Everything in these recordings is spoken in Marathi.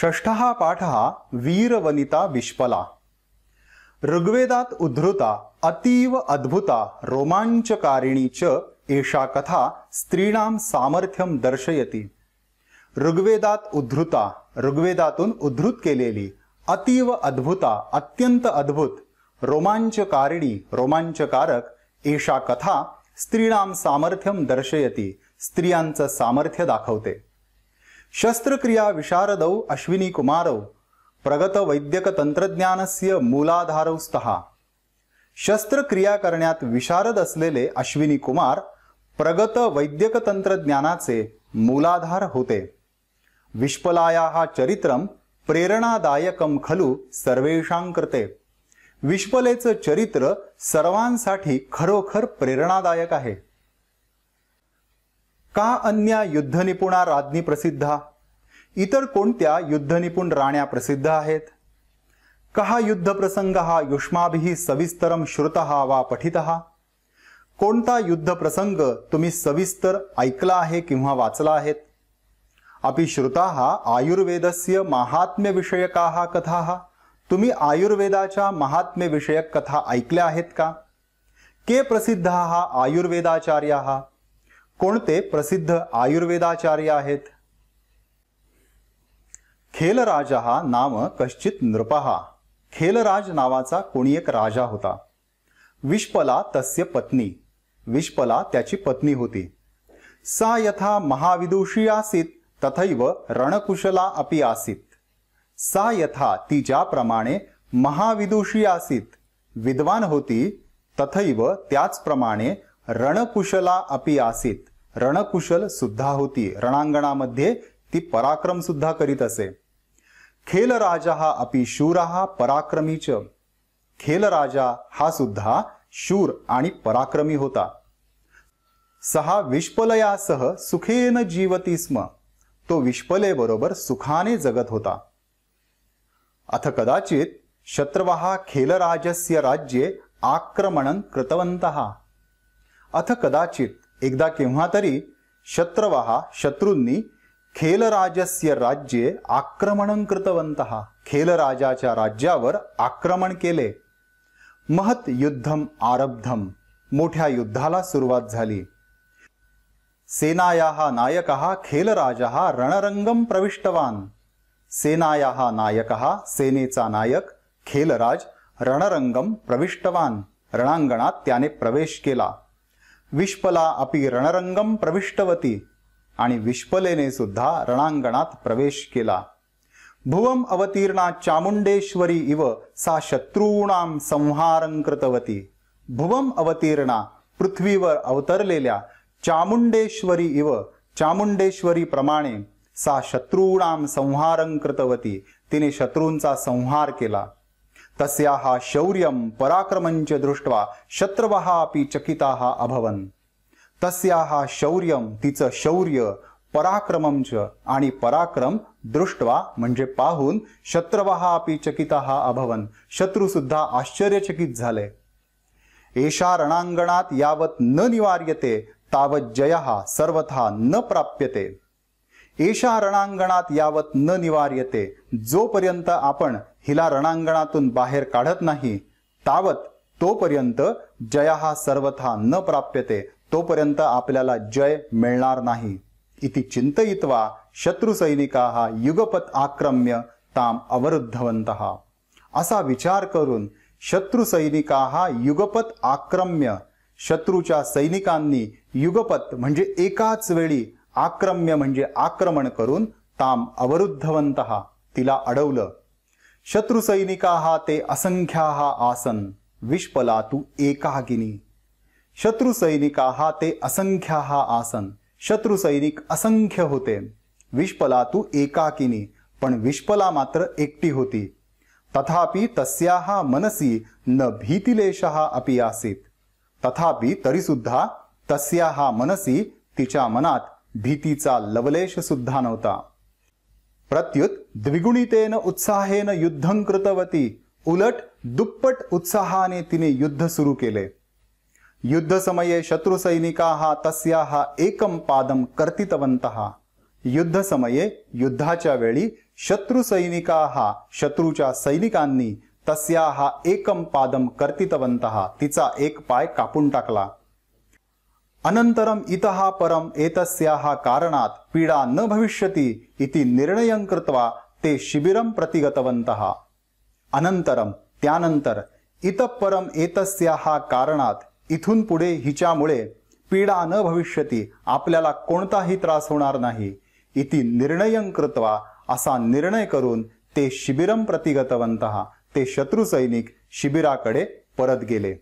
षष्ठः पाठः वीरवनिता विश्पला ऋग्वेदात उद्धृता अतीव अद्भुता रोमांचकारिणी च एषा कथा स्त्रीणां सामर्थ्यम दर्शयती ऋग्वेदात उद्धृता ऋग्वेदातून उद्धृत केलेली अतीव अद्भुता अत्यंत अद्भुत रोमांचकारिणी रोमांचकारक एषा कथा स्त्रीणां सामर्थ्यम दर्शयती स्त्रियांचं सामर्थ्य दाखवते शस्त्रक्रिया विशारदौ अश्विनी कुमारौ प्रगत वैद्यक तंत्रज्ञानस्य मूलाधारौ स्तः शस्त्रक्रिया करण्यात विशारद असलेले अश्विनी कुमार प्रगत वैद्यक तंत्रज्ञानाचे मूलाधार होते विश्पलाया हा चरित्रम प्रेरणादायकम खलू सर्वेषां कृते विश्पलेचं चरित्र सर्वांसाठी खरोखर प्रेरणादायक आहे का अन्य युद्धनिपुणा राज्ञी प्रसिद्ध इतर कोणत्या युद्धनिपुण राण्या प्रसिद्ध आहेत कहा युद्धप्रसंगः हा युष्माभि सविस्तरम श्रुत वा पठित कोणता युद्धप्रसंग तुम्ही सविस्तर ऐकला आहे किंवा वाचला आहेत अपि श्रुता आयुर्वेदस्य महात्म्यविषयका कथा तुम्ही आयुर्वेदाच्या महात्म्यविषयक कथा ऐकल्या आहेत का के प्रसिद्ध आयुर्वेदाचार्य कोणते प्रसिद्ध आयुर्वेदाचार्य आहेत खेलराज हा नाम कश्चित नृपहा खेलराज नावाचा कोणी एक राजा होता विश्पला तस्य पत्नी विश्पला त्याची पत्नी होती सा यथा महाविदुषी आसीत तथैव रणकुशला अपि आसीत सा यथा ती ज्याप्रमाणे महाविदुषी आसीत विद्वान होती तथैव त्याचप्रमाणे रणकुशला अपि आसीत रणकुशल सुद्धा होती रणांगणामध्ये ती पराक्रम सुद्धा करीत असे खेलराजा हा अपि शूर हा पराक्रमीच खेलराजा हा सुद्धा शूर आणि पराक्रमी होता सहा विश्पलयासह सुखेन जीवती स्म तो बरोबर सुखाने जगत होता अथ कदाचित शत्रवाः खेलराजस्य राज्ये आक्रमणं कृतवन्तः अथ कदाचित एकदा केव्हा तरी शत्रवहा शत्रूंनी खेलराजस्य राज्ये आक्रमण कृतवंत खेलराजाच्या राज्यावर आक्रमण केले महत युद्धम आरब्धम मोठ्या युद्धाला सुरुवात झाली सेनाया नायक खेलराजा रणरंगम प्रविष्टवान सेनाया नायक सेनेचा नायक खेलराज रणरंगम प्रविष्टवान रणांगणात त्याने प्रवेश केला विश्पला अपि रणरंगम प्रविष्टवती आणि विश्पलेने सुद्धा रणांगणात प्रवेश केला भुवम अवतीर्णा चामुंडेश्वरी इव सा शत्रूणाम संहारं कृतवती भुवम अवतीर्णा पृथ्वीवर अवतरलेल्या चामुंडेश्वरी इव चामुंडेश्वरी प्रमाणे सा शत्रूणाम संहारं कृतवती तिने शत्रूंचा संहार केला तस्याः शौर्यं पराक्रमञ्च दृष्ट्वा शत्रवः अपि चकिताः अभवन् तस्याः शौर्यं तिचं शौर्य पराक्रमं च आणि पराक्रम दृष्ट्वा म्हणजे पाहून शत्रवः अपि चकिताः अभवन् शत्रुसुद्धा आश्चर्यचकित झाले एषा रणांगणात यावत् न निवार्यते तावज्जयः सर्वथा न प्राप्यते एषा रणांगणात यावत न निवार्यते जोपर्यंत आपण हिला रणांगणातून बाहेर काढत नाही तावत तोपर्यंत जय हा सर्वथा न प्राप्यते तोपर्यंत आपल्याला जय मिळणार नाही इति चिंतयित्वा शत्रुसैनिका हा युगपत आक्रम्य ताम अवरुद्धवंत असा विचार करून शत्रुसैनिका हा युगपत आक्रम्य शत्रूच्या सैनिकांनी युगपत म्हणजे एकाच वेळी आक्रम्य म्हणजे आक्रमण करून ताम अवरुद्धवंत तिला अडवलं शत्रु हा ते असंख्या आसन विष्पला तू एकाकिनी शत्रु हा ते असंख्या हा आसन शत्रु असंख्य होते विष्पला तू एकाकिनी पण विष्पला मात्र एकटी होती तथापि तस्या मनसी न भीतिलेश अपि आसीत तथापि सुद्धा तस्या मनसी तिच्या मनात भीतीचा लवलेश सुद्धा नव्हता प्रत्युत द्विगुणितेन उत्साहेन युद्धं कृतवती उलट दुप्पट उत्साहाने तिने युद्ध सुरू केले युद्ध समये शत्रु सैनिका तस्याः एकम पादम कर्तितवन्तः युद्ध समये युद्धाच्या वेळी शत्रु सैनिका शत्रूच्या सैनिकांनी तस्याः एकम पादम कर्तितवंत तिचा एक पाय कापून टाकला अनंतरम इतः परम एतस्याः कारणात पीडा न भविष्यति इति निर्णयं कृत्वा ते शिबिरं प्रति गतवन्तः अनंतरम त्यानंतर इतः परम एतस्याः कारणात इथून पुढे हिच्यामुळे पीडा न भविष्यती आपल्याला कोणताही त्रास होणार नाही इति निर्णयं कृत्वा असा निर्णय करून ते शिबिरं प्रतिगतवन्तः ते शत्रुसैनिक शिबिराकडे परत गेले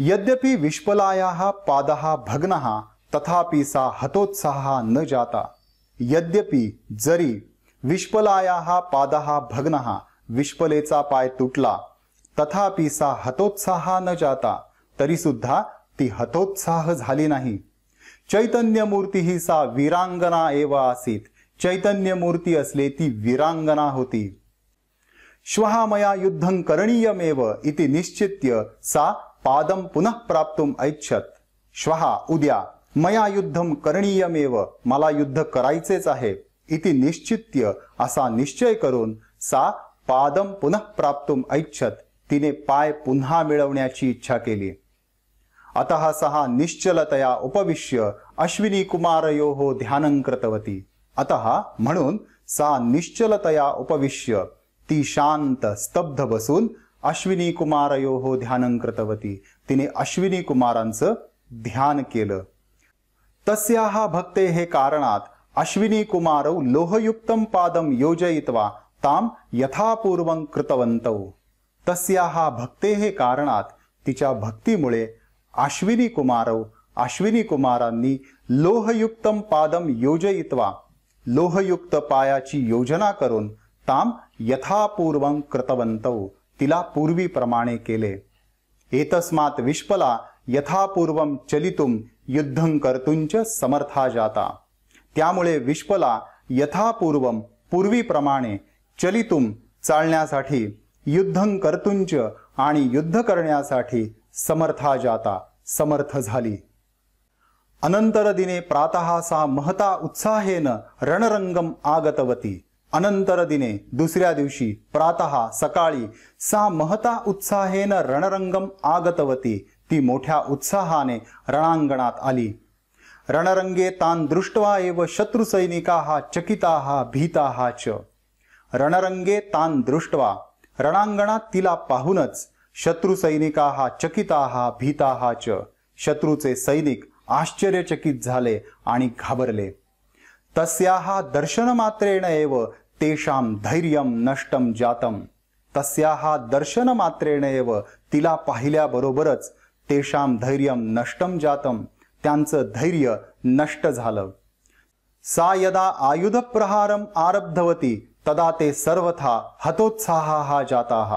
यद्यपि विश्वलायाः पादः भग्नः तथापि सा हतोत्साहः न जाता यद्यपि जरी विश्वलायाः पादः भग्नः विश्वलेचा पाय तुटला तथापि सा हतोत्साह न जाता तरी तरीसुद्धा ती हतोत्साह झाली नाही चैतन्यमूर्ती ही सा वीरांगना एव आसीत चैतन्यमूर्ती असले ती वीरांगना होती श्वः मया युद्धं करणीयमेव इति निश्चित्य सा पादम पुनः प्राप्तुम ऐच्छत श्वहा उद्या मया युद्धम करणीयमेव मला युद्ध करायचेच आहे इति निश्चित्य असा निश्चय करून सा पादम पुनः प्राप्तुम ऐच्छत तिने पाय पुन्हा मिळवण्याची इच्छा केली अतः सहा निश्चलतया उपविश्य अश्विनी कुमारयो हो कृतवती अतः म्हणून सा निश्चलतया उपविश्य ती शांत स्तब्ध बसून अश्विनी कुमारयो हो ध्यानं कृतवती तिने अश्विनी ध्यान केलं तस्या भक्ते हे कारणात अश्विनी कुमारौ लोहयुक्त पादम योजयित्वा ताम यथापूर्वं कृतवंतौ तस्या भक्ते हे कारणात तिच्या भक्तीमुळे अश्विनी कुमारौ अश्विनी कुमारांनी लोहयुक्त पादम योजयित्वा लोहयुक्त पायाची योजना करून ताम यथापूर्वं कृतवंतौ तिला पूर्वीप्रमाणे केले एतस्मात विश्वला यथापूर्व चलितुम युद्धं कर्तुंच समर्था जाता त्यामुळे विश्वला यथापूर्वम पूर्वीप्रमाणे चलितुम चालण्यासाठी युद्धं कर्तुंच आणि युद्ध करण्यासाठी समर्था जाता समर्थ झाली अनंतर दिने प्रातः सा महता उत्साहेन रणरंगम आगतवती अनंतर दिने दुसऱ्या दिवशी प्रातः सकाळी सा महता उत्साहेन रणरंगम आगतवती ती मोठ्या उत्साहाने रणांगणात आली रणरंगे तान दृष्ट्वा एव सैनिका हा चकिता हा भीता हा च रणरंगे तान दृष्ट्वा रणांगणात तिला पाहूनच शत्रुसैनिका हा चकिता हा भीता हा च शत्रूचे सैनिक आश्चर्यचकित झाले आणि घाबरले तस्या दर्शनमात्रेण एव तेषां धैर्यं नष्टं जातं तस्याः दर्शनमात्रेण एव तिला पाहिल्याबरोबरच तेषां धैर्यं नष्टं जातं त्यांचं धैर्य नष्ट झालं सा यदा आयुधप्रहारम् आरब्धवती तदा ते सर्वथा हतोत्साहाः जाताः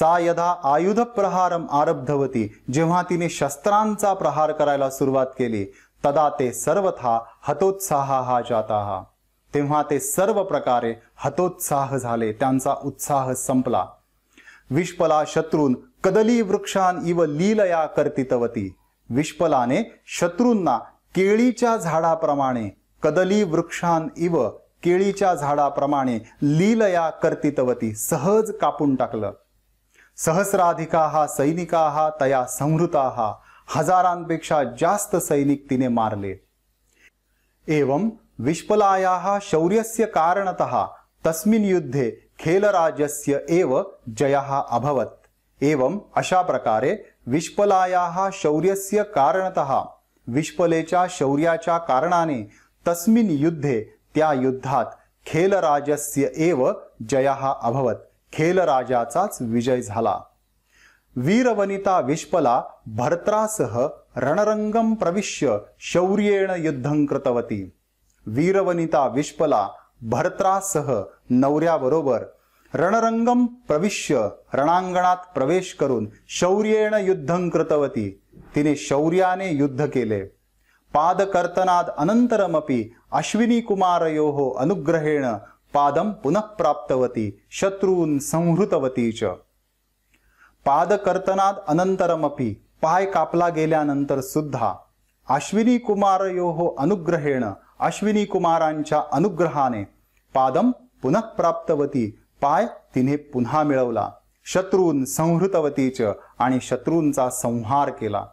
सा यदा आयुधप्रहारम् आरब्धवती जेव्हा तिने शस्त्रांचा प्रहार करायला सुरुवात केली तदा ते सर्वथा हतोत्साहाः जाताः तेव्हा ते सर्व प्रकारे हतोत्साह झाले त्यांचा उत्साह संपला विष्पला शत्रून कदली वृक्षां इव लीलया कर्तितवती विष्पलाने शत्रूंना केळीच्या झाडाप्रमाणे कदली वृक्षां इव केळीच्या झाडाप्रमाणे लीलया कर्तितवती सहज कापून टाकलं सहस्राधिका हा सैनिका हा तया संहृता हा हजारांपेक्षा जास्त सैनिक तिने मारले एवं विष्पलायाः शौर्यस्य कारणतः तस्मिन् युद्धे खेलराजस्य एव जयः अभवत् एवम अशा प्रकारे विष्पलायाः शौर्यस्य कारणतः विष्पलेच्या शौर्याच्या कारणाने तस्मिन् युद्धे त्या युद्धात खेलराजस्य एव जयः अभवत खेलराजाचाच विजय झाला वीरवनिता विष्पला भर्त्रासह रणरंगं प्रविश्य शौर्येण युद्धं कृतवती वीरवनिता विश्पला भरत्रासह नवऱ्याबरोबर रणरंगम प्रविश्य रणांगणात प्रवेश करून शौर्येण युद्धं कृतवती तिने शौर्याने युद्ध केले पादकर्तनाद अनंतरमपी अश्विनी हो अनुग्रहेण पादं पुनः प्राप्तवती शत्रून् संहृतवती च पादकर्तनाद अनंतरमपी पाय कापला गेल्यानंतर सुद्धा अश्विनी हो अनुग्रहेण अश्विनी कुमारांच्या अनुग्रहाने पादम पुनः प्राप्तवती पाय तिने पुन्हा मिळवला शत्रून संहृतवतीच आणि शत्रूंचा संहार केला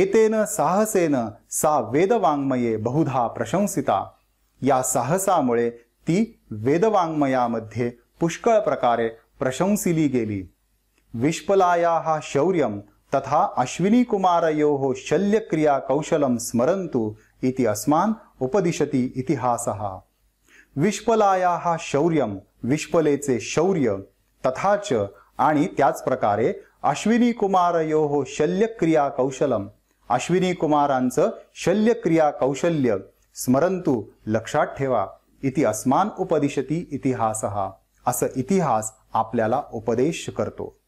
एतेन साहसेन सा वेदवाङ्मये बहुधा प्रशंसिता या साहसामुळे ती वेदवाङ्मयामध्ये पुष्कळ प्रकारे प्रशंसिली गेली विश्पलाया शौर्य तथा कुमारयो शल्यक्रिया कौशलम स्मरंतु इति अस्मान् उपदिशति इतिहासः विश्पलायाः शौर्यम विश्वलेचे शौर्य च आणि त्याच प्रकारे अश्विनी कुमारयो शल्यक्रिया कौशलम अश्विनी कुमारांचं शल्यक्रिया कौशल्य स्मरंतु लक्षात ठेवा इति अस्मान उपदिशती इतिहास असं इतिहास आपल्याला उपदेश करतो